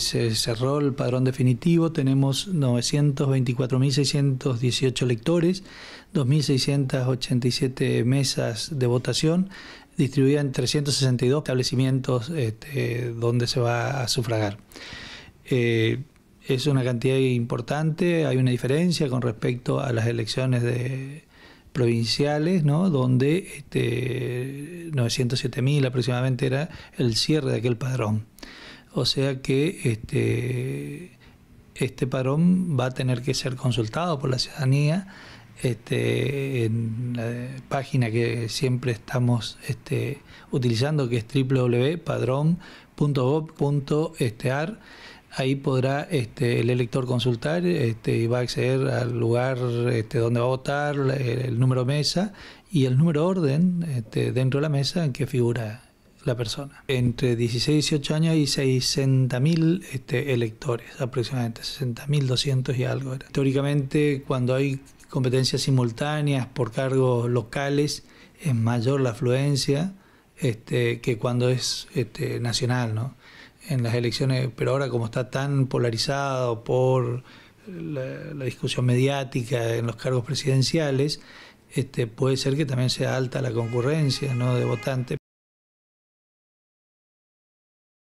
Se cerró el padrón definitivo, tenemos 924.618 electores, 2.687 mesas de votación distribuidas en 362 establecimientos este, donde se va a sufragar. Eh, es una cantidad importante, hay una diferencia con respecto a las elecciones de provinciales, ¿no? donde 907.000 este, aproximadamente era el cierre de aquel padrón. O sea que este, este parón va a tener que ser consultado por la ciudadanía. Este, en la página que siempre estamos este, utilizando, que es www.padrón.gov.ar. E Ahí podrá este, el elector consultar este, y va a acceder al lugar donde va a votar, el, número mesa y el número orden dentro de la mesa en que figura la persona. Entre 16 y 18 años hay 60.000 este, electores, aproximadamente 60.200 y algo. Teóricamente cuando hay competencias simultáneas por cargos locales, es mayor la afluencia este, que cuando es este, nacional, ¿no? En las elecciones, pero ahora como está tan polarizado por la, discusión mediática en los cargos presidenciales, este, puede ser que también sea alta la concurrencia de votantes.